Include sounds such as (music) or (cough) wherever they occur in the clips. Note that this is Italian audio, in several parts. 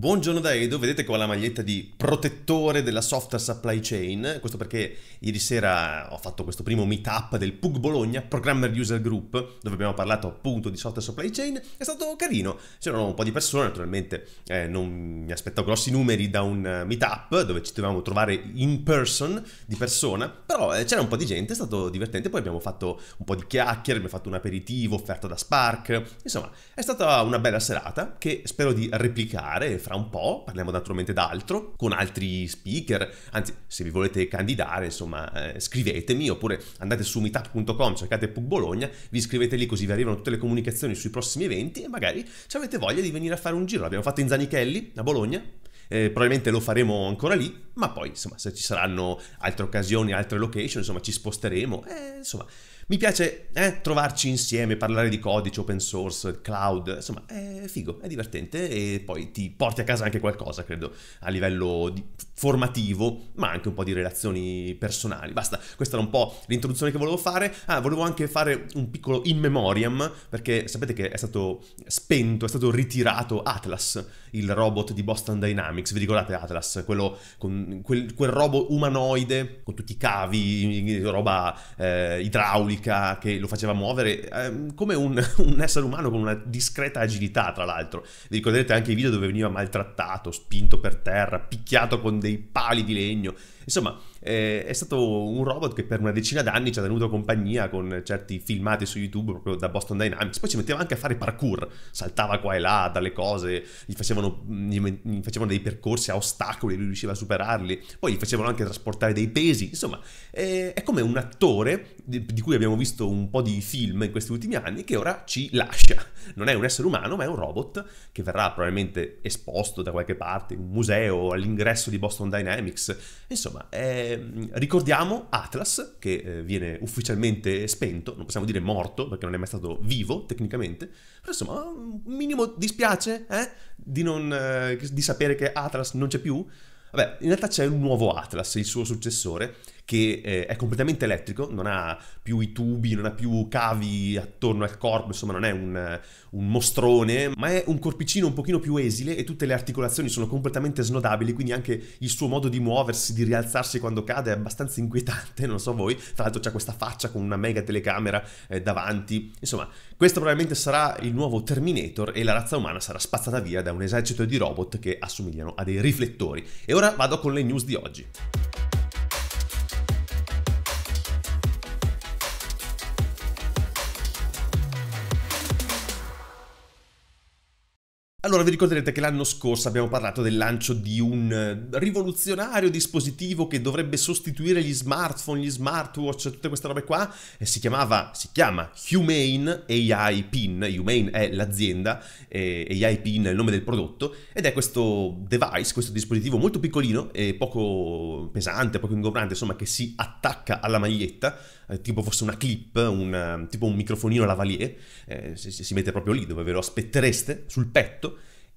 Buongiorno da Edo, vedete qua la maglietta di protettore della software supply chain, questo perché ieri sera ho fatto questo primo meetup del PUG Bologna, Programmer User Group, dove abbiamo parlato appunto di software supply chain, è stato carino, c'erano un po' di persone, naturalmente eh, non mi aspettavo grossi numeri da un eh, meetup dove ci dovevamo trovare in person, di persona, però eh, c'era un po' di gente, è stato divertente, poi abbiamo fatto un po' di chiacchiere, abbiamo fatto un aperitivo offerto da Spark, insomma è stata una bella serata che spero di replicare fra tra un po', parliamo naturalmente d'altro, con altri speaker, anzi se vi volete candidare insomma eh, scrivetemi oppure andate su meetup.com, cercate PUC Bologna, vi iscrivete lì così vi arrivano tutte le comunicazioni sui prossimi eventi e magari ci avete voglia di venire a fare un giro, l'abbiamo fatto in Zanichelli a Bologna, eh, probabilmente lo faremo ancora lì, ma poi insomma se ci saranno altre occasioni, altre location, insomma ci sposteremo, eh, insomma mi piace eh, trovarci insieme, parlare di codice, open source, cloud, insomma è figo, è divertente e poi ti porti a casa anche qualcosa, credo, a livello formativo, ma anche un po' di relazioni personali. Basta, questa era un po' l'introduzione che volevo fare. Ah, volevo anche fare un piccolo in memoriam, perché sapete che è stato spento, è stato ritirato Atlas, il robot di Boston Dynamics. Vi ricordate Atlas? Quello con quel, quel robot umanoide con tutti i cavi, roba eh, idraulica logica che lo faceva muovere ehm, come un, (laughs) un, essere umano con una discreta agilità, tra l'altro. Vi ricorderete anche i video dove veniva maltrattato, spinto per terra, picchiato con dei pali di legno. Insomma, eh, è stato un robot che per una decina d'anni ci ha tenuto compagnia con certi filmati su YouTube proprio da Boston Dynamics, poi ci metteva anche a fare parkour, saltava qua e là dalle cose, gli facevano, gli facevano dei percorsi a ostacoli, lui riusciva a superarli, poi gli facevano anche trasportare dei pesi, insomma eh, è come un attore di, di cui abbiamo visto un po' di film in questi ultimi anni che ora ci lascia, non è un essere umano ma è un robot che verrà probabilmente esposto da qualche parte, in un museo, all'ingresso di Boston Dynamics, insomma è Ehm, ricordiamo Atlas, che eh, viene ufficialmente spento, non possiamo dire morto, perché non è mai stato vivo tecnicamente, però insomma, un minimo dispiace eh, di, non, eh, di sapere che Atlas non c'è più. Vabbè, in realtà c'è un nuovo Atlas, il suo successore, che eh, è completamente elettrico, non ha più i tubi, non ha più cavi attorno al corpo, insomma non è un, un, mostrone, ma è un corpicino un pochino più esile e tutte le articolazioni sono completamente snodabili, quindi anche il suo modo di muoversi, di rialzarsi quando cade è abbastanza inquietante, (laughs) non so voi, tra l'altro c'è questa faccia con una mega telecamera eh, davanti, insomma questo probabilmente sarà il nuovo Terminator e la razza umana sarà spazzata via da un esercito di robot che assomigliano a dei riflettori. E ora vado con le news di oggi. Allora vi ricorderete che l'anno scorso abbiamo parlato del lancio di un eh, rivoluzionario dispositivo che dovrebbe sostituire gli smartphone, gli smartwatch, tutte queste robe qua, si chiamava, si chiama Humane AI Pin, Humane è l'azienda, AI Pin è il nome del prodotto, ed è questo device, questo dispositivo molto piccolino e poco pesante, poco ingombrante, insomma che si attacca alla maglietta, eh, tipo fosse una clip, un, eh, tipo un microfonino lavalier, eh, si, si mette proprio lì dove ve lo aspettereste, sul petto,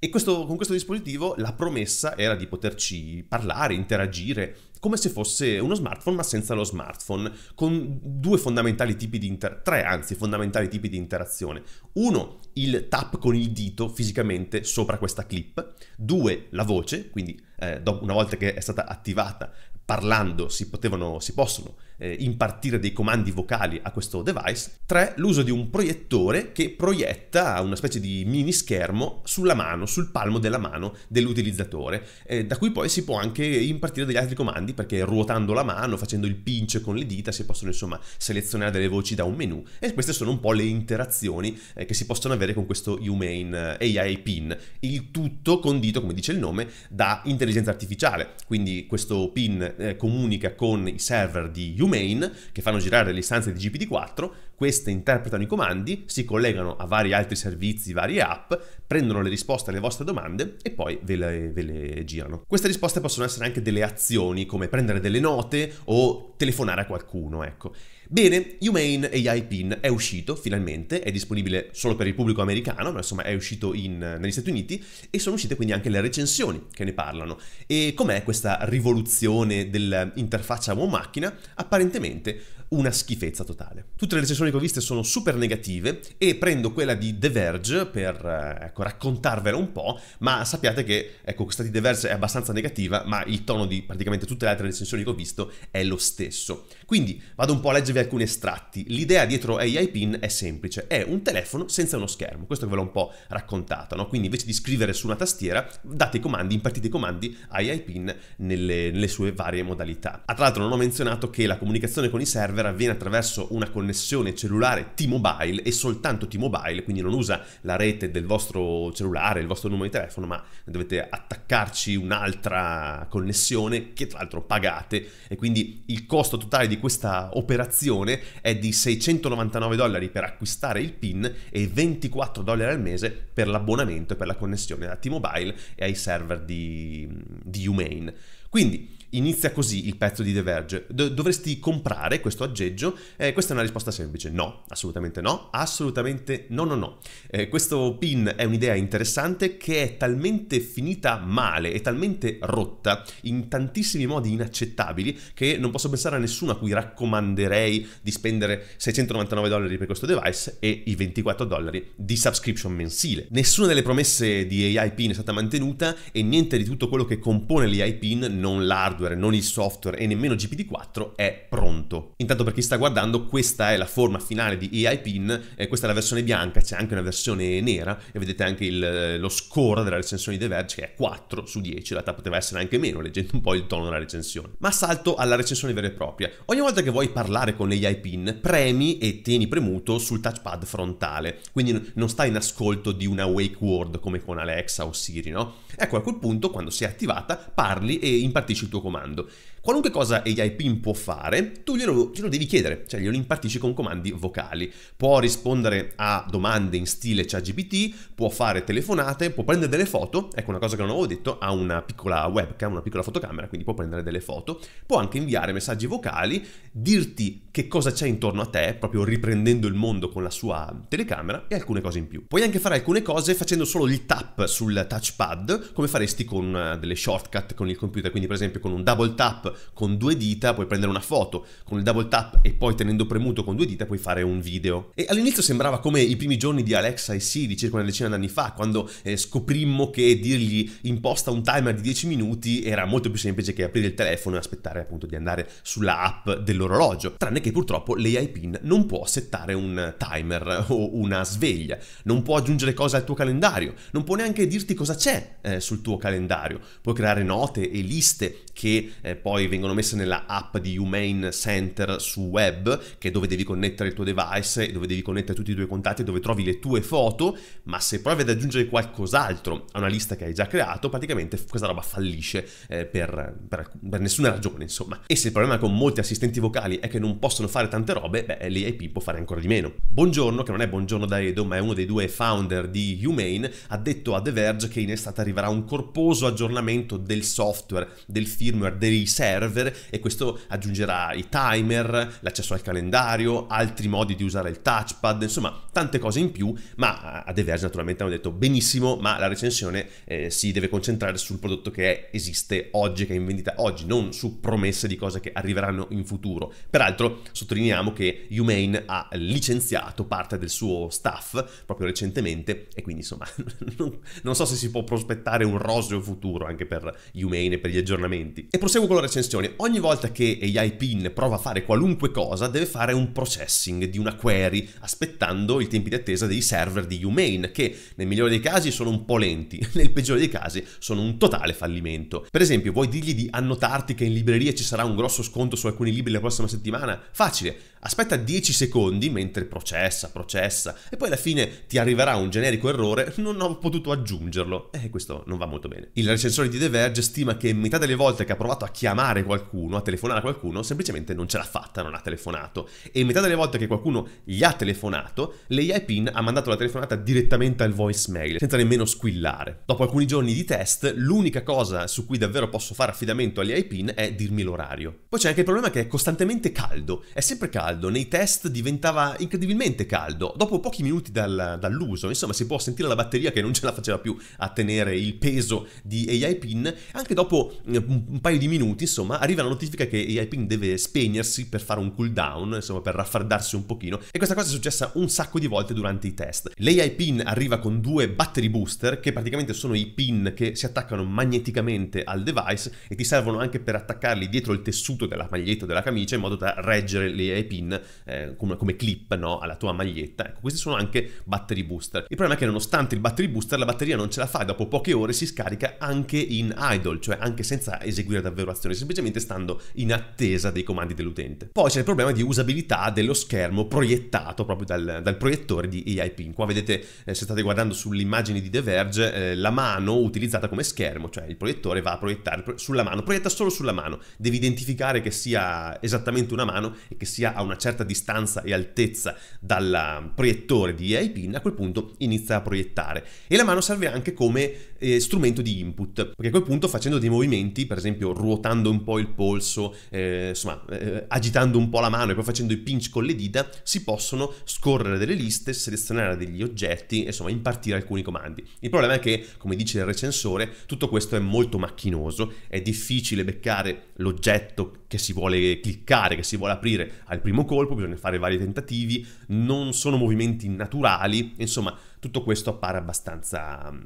e questo, con questo dispositivo la promessa era di poterci parlare, interagire, come se fosse uno smartphone ma senza lo smartphone, con due fondamentali tipi di inter- tre anzi fondamentali tipi di interazione. Uno, il tap con il dito fisicamente sopra questa clip. Due, la voce, quindi eh, una volta che è stata attivata parlando si, potevano, si possono eh, impartire dei comandi vocali a questo device. 3. L'uso di un proiettore che proietta una specie di mini schermo sulla mano, sul palmo della mano dell'utilizzatore, eh, da cui poi si può anche impartire degli altri comandi perché ruotando la mano, facendo il pinch con le dita, si possono insomma selezionare delle voci da un menu e queste sono un po' le interazioni eh, che si possono avere con questo Humane eh, AI PIN, il tutto condito, come dice il nome, da intelligenza artificiale, quindi questo PIN eh, comunica con i server di Humane main che fanno girare le istanze di GPD4, queste interpretano i comandi, si collegano a vari altri servizi, varie app, prendono le risposte alle vostre domande e poi ve le, ve le girano. Queste risposte possono essere anche delle azioni, come prendere delle note o telefonare a qualcuno, ecco. Bene, Humane AI PIN è uscito finalmente, è disponibile solo per il pubblico americano, ma insomma è uscito in, negli Stati Uniti e sono uscite quindi anche le recensioni che ne parlano. E com'è questa rivoluzione dell'interfaccia uomo-macchina? Apparentemente una schifezza totale. Tutte le recensioni che ho viste sono super negative e prendo quella di The Verge per, eh, ecco, raccontarvela un po', ma sappiate che, ecco, questa di Deverse è abbastanza negativa, ma il tono di praticamente tutte le altre recensioni che ho visto è lo stesso. Quindi vado un po' a leggervi alcuni estratti. L'idea dietro AI Pin è semplice, è un telefono senza uno schermo, questo ve l'ho un po' raccontato, no? Quindi invece di scrivere su una tastiera, date i comandi, impartite i comandi a AI Pin nelle, nelle sue varie modalità. Ah, tra l'altro non ho menzionato che la comunicazione con i server avviene attraverso una connessione cellulare T-Mobile e soltanto T-Mobile, quindi non usa la rete del vostro cellulare, il vostro numero di telefono, ma dovete attaccarci un'altra connessione che tra l'altro pagate e quindi il costo totale di questa operazione è di 699 dollari per acquistare il PIN e 24 dollari al mese per l'abbonamento e per la connessione a T-Mobile e ai server di, di Humane. Quindi Inizia così il pezzo di The Verge. Do- dovresti comprare questo aggeggio? Eh, questa è una risposta semplice. No, assolutamente no, assolutamente no, no, no. Eh, questo pin è un'idea interessante che è talmente finita male e talmente rotta in tantissimi modi inaccettabili che non posso pensare a nessuno a cui raccomanderei di spendere 699 dollari per questo device e i 24 dollari di subscription mensile. Nessuna delle promesse di AI pin è stata mantenuta e niente di tutto quello che compone l'AI pin, non l'hardware hardware, non il software e nemmeno GPT-4, è pronto. Intanto per chi sta guardando, questa è la forma finale di AI Pin, eh, questa è la versione bianca, c'è anche una versione nera e vedete anche il, eh, lo score della recensione di The Verge che è 4 su 10, in realtà poteva essere anche meno, leggendo un po' il tono della recensione. Ma salto alla recensione vera e propria. Ogni volta che vuoi parlare con l'AI Pin, premi e tieni premuto sul touchpad frontale, quindi non stai in ascolto di una wake word come con Alexa o Siri, no? Ecco, a quel punto, quando si è attivata, parli e impartisci il tuo comando raccomando Qualunque cosa AI PIM può fare, tu glielo, glielo devi chiedere, cioè glielo impartisci con comandi vocali. Può rispondere a domande in stile ChatGPT, può fare telefonate, può prendere delle foto, ecco una cosa che non avevo detto, ha una piccola webcam, una piccola fotocamera, quindi può prendere delle foto, può anche inviare messaggi vocali, dirti che cosa c'è intorno a te, proprio riprendendo il mondo con la sua telecamera e alcune cose in più. Puoi anche fare alcune cose facendo solo il tap sul touchpad, come faresti con eh, delle shortcut con il computer, quindi per esempio con un double tap con due dita puoi prendere una foto, con il double tap e poi tenendo premuto con due dita puoi fare un video. E all'inizio sembrava come i primi giorni di Alexa e Siri circa una decina d'anni fa, quando eh, scoprimmo che dirgli imposta un timer di 10 minuti era molto più semplice che aprire il telefono e aspettare appunto di andare sulla app dell'orologio, tranne che purtroppo l'AI pin non può settare un timer o una sveglia, non può aggiungere cose al tuo calendario, non può neanche dirti cosa c'è eh, sul tuo calendario, puoi creare note e liste che eh, poi poi vengono messe nella app di Humane Center su web, che è dove devi connettere il tuo device, dove devi connettere tutti i tuoi contatti, dove trovi le tue foto, ma se provi ad aggiungere qualcos'altro a una lista che hai già creato, praticamente questa roba fallisce eh, per, per, per, nessuna ragione, insomma. E se il problema con molti assistenti vocali è che non possono fare tante robe, beh, l'AIP può fare ancora di meno. Buongiorno, che non è Buongiorno da Edo, ma è uno dei due founder di Humane, ha detto a The Verge che in estate arriverà un corposo aggiornamento del software, del firmware, dei server server e questo aggiungerà i timer, l'accesso al calendario, altri modi di usare il touchpad, insomma tante cose in più, ma a The Verge naturalmente hanno detto benissimo, ma la recensione eh, si deve concentrare sul prodotto che esiste oggi, che è in vendita oggi, non su promesse di cose che arriveranno in futuro. Peraltro sottolineiamo che Humane ha licenziato parte del suo staff proprio recentemente e quindi insomma (laughs) non, non so se si può prospettare un roseo futuro anche per Humane e per gli aggiornamenti. E proseguo con la recensione attenzione, ogni volta che AI Pin prova a fare qualunque cosa deve fare un processing di una query aspettando i tempi di attesa dei server di Humane che nel migliore dei casi sono un po' lenti, (laughs) nel peggiore dei casi sono un totale fallimento. Per esempio vuoi dirgli di annotarti che in libreria ci sarà un grosso sconto su alcuni libri la prossima settimana? Facile, aspetta 10 secondi mentre processa, processa e poi alla fine ti arriverà un generico errore, non ho potuto aggiungerlo e eh, questo non va molto bene. Il recensore di The Verge stima che metà delle volte che ha provato a chiamare qualcuno, a telefonare a qualcuno, semplicemente non ce l'ha fatta, non ha telefonato e metà delle volte che qualcuno gli ha telefonato, l'AI PIN ha mandato la telefonata direttamente al voicemail senza nemmeno squillare. Dopo alcuni giorni di test, l'unica cosa su cui davvero posso fare affidamento agli AI PIN è dirmi l'orario. Poi c'è anche il problema che è costantemente caldo, è sempre caldo caldo, nei test diventava incredibilmente caldo, dopo pochi minuti dal, dall'uso, insomma si può sentire la batteria che non ce la faceva più a tenere il peso di AI Pin, anche dopo eh, un paio di minuti insomma arriva la notifica che AI Pin deve spegnersi per fare un cooldown, insomma per raffreddarsi un pochino e questa cosa è successa un sacco di volte durante i test. L'AI Pin arriva con due battery booster che praticamente sono i pin che si attaccano magneticamente al device e ti servono anche per attaccarli dietro il tessuto della maglietta o della camicia in modo da reggere le AI Pin pin, eh, come, come, clip no? alla tua maglietta. Ecco, questi sono anche battery booster. Il problema è che nonostante il battery booster la batteria non ce la fa e dopo poche ore si scarica anche in idle, cioè anche senza eseguire davvero azioni, semplicemente stando in attesa dei comandi dell'utente. Poi c'è il problema di usabilità dello schermo proiettato proprio dal, dal proiettore di AI Pin. Qua vedete, eh, se state guardando sull'immagine di The Verge, eh, la mano utilizzata come schermo, cioè il proiettore va a proiettare sulla mano, proietta solo sulla mano, devi identificare che sia esattamente una mano e che sia a una una certa distanza e altezza dal um, proiettore di AI pin, a quel punto inizia a proiettare. E la mano serve anche come eh, strumento di input, perché a quel punto facendo dei movimenti, per esempio ruotando un po' il polso, eh, insomma eh, agitando un po' la mano e poi facendo i pinch con le dita, si possono scorrere delle liste, selezionare degli oggetti, insomma impartire alcuni comandi. Il problema è che, come dice il recensore, tutto questo è molto macchinoso, è difficile beccare l'oggetto che si vuole cliccare, che si vuole aprire al primo primo colpo, bisogna fare vari tentativi, non sono movimenti naturali, insomma tutto questo appare abbastanza mm,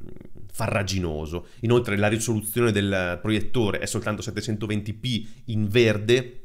farraginoso. Inoltre la risoluzione del proiettore è soltanto 720p in verde,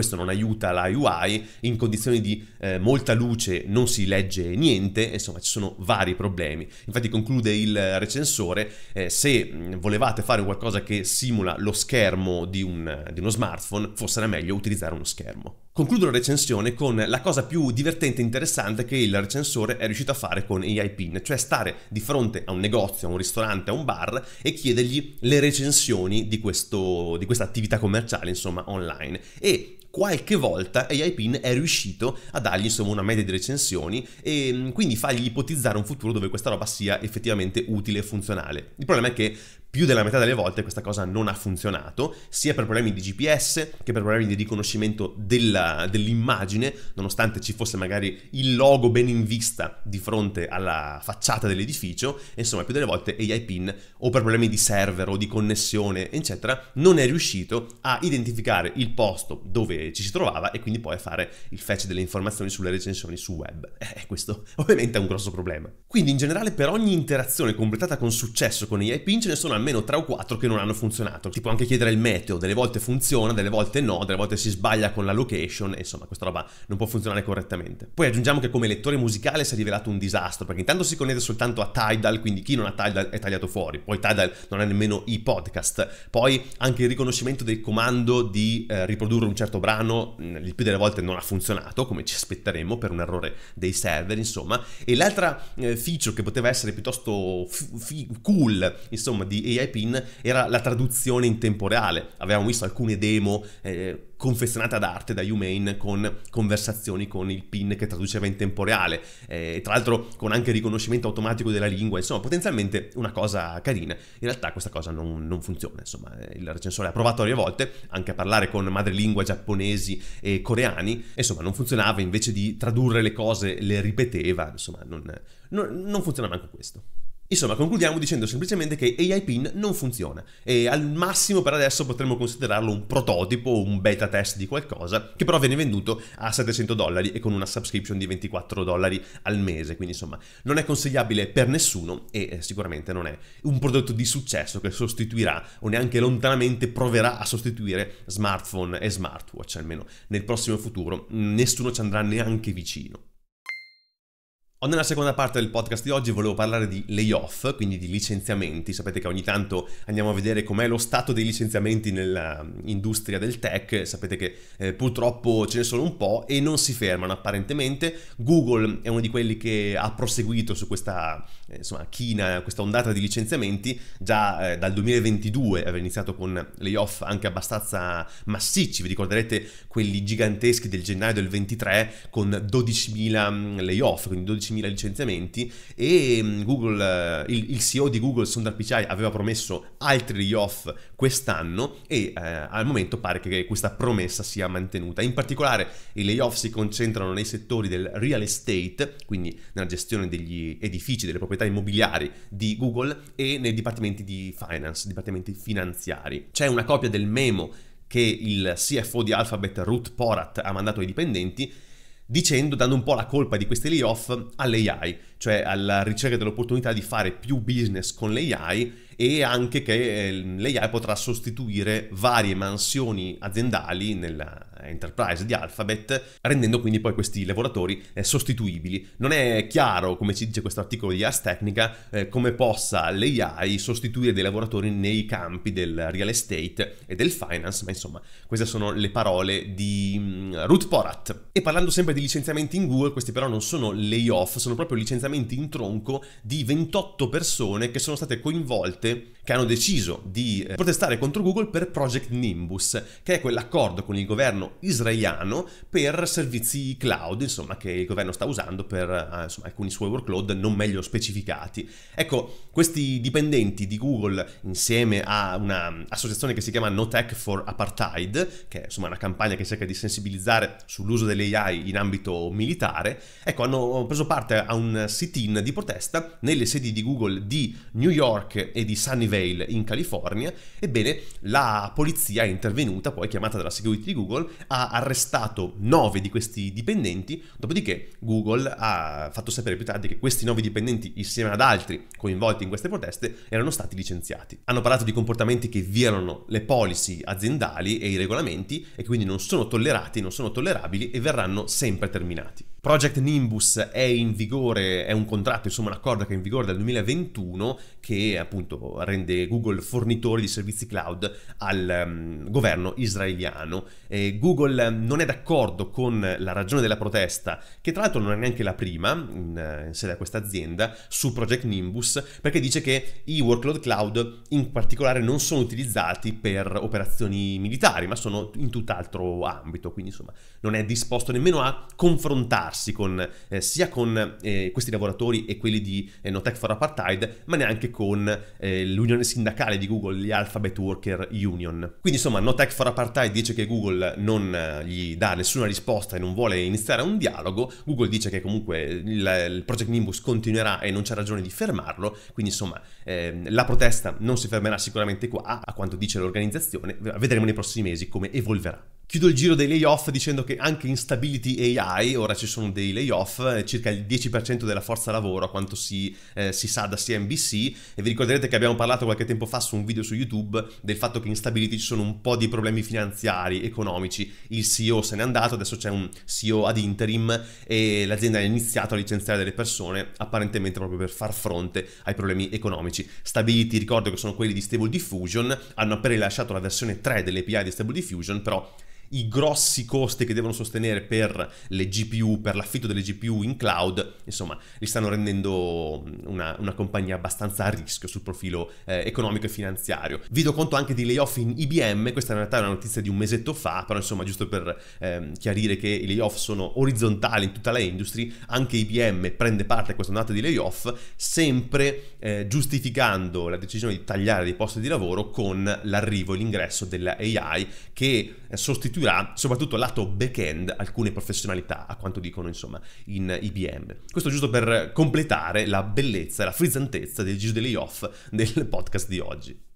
questo non aiuta la UI, in condizioni di eh, molta luce non si legge niente, insomma ci sono vari problemi. Infatti conclude il recensore, eh, se volevate fare qualcosa che simula lo schermo di, un, di uno smartphone, forse era meglio utilizzare uno schermo. Concludo la recensione con la cosa più divertente e interessante che il recensore è riuscito a fare con AI Pin, cioè stare di fronte a un negozio, a un ristorante, a un bar e chiedergli le recensioni di, questo, di questa attività commerciale, insomma, online. E qualche volta AI Pin è riuscito a dargli insomma una media di recensioni e mm, quindi fargli ipotizzare un futuro dove questa roba sia effettivamente utile e funzionale. Il problema è che più della metà delle volte questa cosa non ha funzionato, sia per problemi di GPS che per problemi di riconoscimento della, dell'immagine, nonostante ci fosse magari il logo ben in vista di fronte alla facciata dell'edificio, insomma più delle volte AI PIN o per problemi di server o di connessione, eccetera, non è riuscito a identificare il posto dove ci si trovava e quindi poi a fare il fetch delle informazioni sulle recensioni su web. (laughs) Eh, questo ovviamente è un grosso problema. Quindi in generale per ogni interazione completata con successo con AI PIN ce ne sono almeno 3 o 4 che non hanno funzionato. Ti può anche chiedere il meteo, delle volte funziona, delle volte no, delle volte si sbaglia con la location, insomma questa roba non può funzionare correttamente. Poi aggiungiamo che come lettore musicale si è rivelato un disastro, perché intanto si connette soltanto a Tidal, quindi chi non ha Tidal è tagliato fuori, poi Tidal non ha nemmeno i podcast, poi anche il riconoscimento del comando di eh, riprodurre un certo brano, mm, il più delle volte non ha funzionato, come ci aspetteremmo per un errore dei server, insomma, e l'altra eh, feature che poteva essere piuttosto f- f- cool, insomma, di AI pin era la traduzione in tempo reale. Avevamo visto alcune demo eh, confezionate ad arte da Humane con conversazioni con il pin che traduceva in tempo reale, eh, tra l'altro con anche riconoscimento automatico della lingua, insomma potenzialmente una cosa carina. In realtà questa cosa non, non funziona, insomma eh, il recensore ha provato varie volte anche a parlare con madrelingua giapponesi e coreani, insomma non funzionava, invece di tradurre le cose le ripeteva, insomma non, non, non funziona manco questo. Insomma, concludiamo dicendo semplicemente che AI Pin non funziona e al massimo per adesso potremmo considerarlo un prototipo, un beta test di qualcosa, che però viene venduto a 700 dollari e con una subscription di 24 dollari al mese, quindi insomma non è consigliabile per nessuno e eh, sicuramente non è un prodotto di successo che sostituirà o neanche lontanamente proverà a sostituire smartphone e smartwatch, almeno nel prossimo futuro nessuno ci andrà neanche vicino. Ho Nella seconda parte del podcast di oggi volevo parlare di layoff, quindi di licenziamenti. Sapete che ogni tanto andiamo a vedere com'è lo stato dei licenziamenti nell'industria mm, del tech. Sapete che eh, purtroppo ce ne sono un po' e non si fermano apparentemente. Google è uno di quelli che ha proseguito su questa eh, insomma, china, questa ondata di licenziamenti. Già eh, dal 2022 aveva iniziato con layoff anche abbastanza massicci. Vi ricorderete quelli giganteschi del gennaio del 23 con 12.000 mm, layoff, quindi 12.000 10.000 licenziamenti e mm, Google, eh, il, il, CEO di Google, Sundar Pichai, aveva promesso altri layoff quest'anno e eh, al momento pare che questa promessa sia mantenuta. In particolare i layoff si concentrano nei settori del real estate, quindi nella gestione degli edifici, delle proprietà immobiliari di Google e nei dipartimenti di finance, dipartimenti finanziari. C'è una copia del memo che il CFO di Alphabet, Ruth Porat, ha mandato ai dipendenti dicendo, dando un po' la colpa di questi layoff all'AI, cioè alla ricerca dell'opportunità di fare più business con l'AI e anche che eh, l'AI potrà sostituire varie mansioni aziendali nella, eh, enterprise di Alphabet, rendendo quindi poi questi lavoratori eh, sostituibili. Non è chiaro, come ci dice questo articolo di Ars Technica, eh, come possa l'AI sostituire dei lavoratori nei campi del real estate e del finance, ma insomma, queste sono le parole di mh, mm, Ruth Porat. E parlando sempre di licenziamenti in Google, questi però non sono layoff, sono proprio licenziamenti in tronco di 28 persone che sono state coinvolte che hanno deciso di eh, protestare contro Google per Project Nimbus, che è quell'accordo con il governo israeliano per servizi cloud, insomma, che il governo sta usando per eh, insomma, alcuni suoi workload non meglio specificati. Ecco, questi dipendenti di Google, insieme a un'associazione che si chiama No Tech for Apartheid, che è insomma una campagna che cerca di sensibilizzare sull'uso dell'AI in ambito militare, ecco, hanno preso parte a un sit-in di protesta nelle sedi di Google di New York e di Sunnyvale in California. Ebbene, la polizia è intervenuta, poi chiamata dalla security di Google, ha arrestato 9 di questi dipendenti, dopodiché Google ha fatto sapere più tardi che questi 9 dipendenti, insieme ad altri coinvolti in queste proteste, erano stati licenziati. Hanno parlato di comportamenti che violano le policy aziendali e i regolamenti e quindi non sono tollerati, non sono tollerabili e verranno sempre terminati. Project Nimbus è in vigore, è un contratto, insomma un accordo che è in vigore dal 2021 che appunto rende Google fornitore di servizi cloud al um, governo israeliano. E Google Google non è d'accordo con la ragione della protesta, che tra l'altro non è neanche la prima in, eh, in sede a questa azienda, su Project Nimbus, perché dice che i workload cloud in particolare non sono utilizzati per operazioni militari, ma sono in tutt'altro ambito, quindi insomma non è disposto nemmeno a confrontarsi con, eh, sia con eh, questi lavoratori e quelli di eh, No Tech for Apartheid, ma neanche con eh, l'unione sindacale di Google, gli Alphabet Worker Union. Quindi insomma No Tech for Apartheid dice che Google non non eh, gli dà nessuna risposta e non vuole iniziare un dialogo, Google dice che comunque il, il Project Nimbus continuerà e non c'è ragione di fermarlo, quindi insomma eh, la protesta non si fermerà sicuramente qua, a quanto dice l'organizzazione, vedremo nei prossimi mesi come evolverà. Chiudo il giro dei layoff dicendo che anche in Stability AI ora ci sono dei layoff, eh, circa il 10% della forza lavoro a quanto si, eh, si, sa da CNBC e vi ricorderete che abbiamo parlato qualche tempo fa su un video su YouTube del fatto che in Stability ci sono un po' di problemi finanziari, economici, il CEO se n'è andato, adesso c'è un CEO ad interim e l'azienda ha iniziato a licenziare delle persone apparentemente proprio per far fronte ai problemi economici. Stability ricordo che sono quelli di Stable Diffusion, hanno appena rilasciato la versione 3 dell'API di Stable Diffusion, però i grossi costi che devono sostenere per le GPU, per l'affitto delle GPU in cloud, insomma, li stanno rendendo una, una compagnia abbastanza a rischio sul profilo eh, economico e finanziario. Vi do conto anche di layoff in IBM, questa in realtà è una notizia di un mesetto fa, però insomma, giusto per ehm, chiarire che i layoff sono orizzontali in tutta la industry, anche IBM prende parte a questa ondata di layoff, sempre eh, giustificando la decisione di tagliare dei posti di lavoro con l'arrivo e l'ingresso della AI che eh, sostituisce sostituirà soprattutto lato back-end alcune professionalità, a quanto dicono insomma in IBM. Questo giusto per completare la bellezza, la frizzantezza del giro dei layoff del podcast di oggi.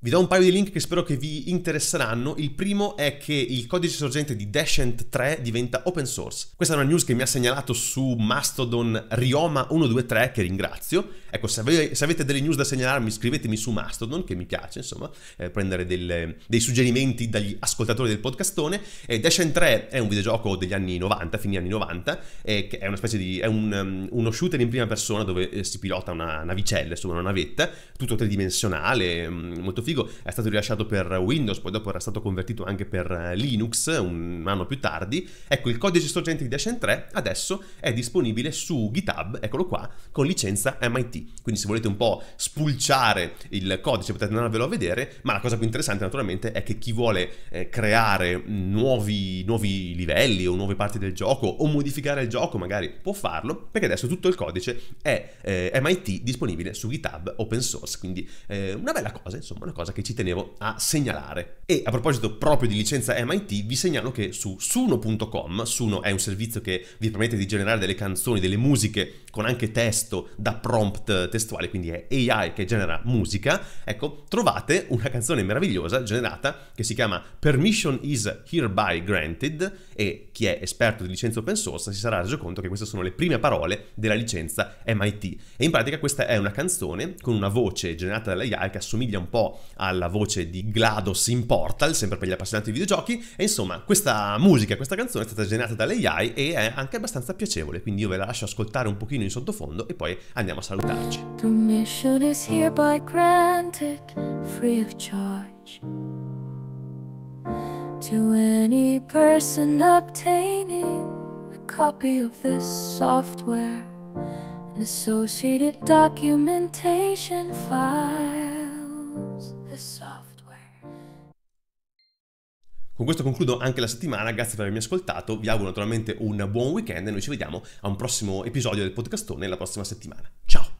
Vi do un paio di link che spero che vi interesseranno. Il primo è che il codice sorgente di Descent 3 diventa open source. Questa è una news che mi ha segnalato su Mastodon Rioma123, che ringrazio. Ecco, se, ave se avete delle news da segnalarmi, scrivetemi su Mastodon, che mi piace, insomma, eh, prendere delle, dei suggerimenti dagli ascoltatori del podcastone. Eh, Descent 3 è un videogioco degli anni 90, fini anni 90, eh, che è una specie di... è un, um, uno shooter in prima persona dove eh, si pilota una navicella, insomma, una navetta, tutto tridimensionale, mm, molto figo, è stato rilasciato per Windows, poi dopo era stato convertito anche per eh, Linux un anno più tardi. Ecco, il codice sorgente di Dash 3 adesso è disponibile su GitHub, eccolo qua, con licenza MIT. Quindi se volete un po' spulciare il codice potete andarvelo a vedere, ma la cosa più interessante naturalmente è che chi vuole eh, creare nuovi, nuovi livelli o nuove parti del gioco o modificare il gioco magari può farlo, perché adesso tutto il codice è eh, MIT disponibile su GitHub open source, quindi eh, una bella cosa, insomma, una cosa cosa che ci tenevo a segnalare. E a proposito proprio di licenza MIT, vi segnalo che su suno.com, Suno è un servizio che vi permette di generare delle canzoni, delle musiche con anche testo da prompt testuale, quindi è AI che genera musica, ecco, trovate una canzone meravigliosa generata che si chiama Permission is hereby granted e chi è esperto di licenza open source si sarà reso conto che queste sono le prime parole della licenza MIT. E in pratica questa è una canzone con una voce generata dall'AI che assomiglia un po' alla voce di GLaDOS in Portal, sempre per gli appassionati di videogiochi, e insomma questa musica, questa canzone è stata generata dall'AI e è anche abbastanza piacevole, quindi io ve la lascio ascoltare un pochino in sottofondo e poi andiamo a salutarci. The mission is hereby granted, free of charge. To any person obtaining a copy of this software, an associated documentation file. Con questo concludo anche la settimana, grazie per avermi ascoltato, vi auguro naturalmente un buon weekend e noi ci vediamo a un prossimo episodio del podcastone la prossima settimana. Ciao!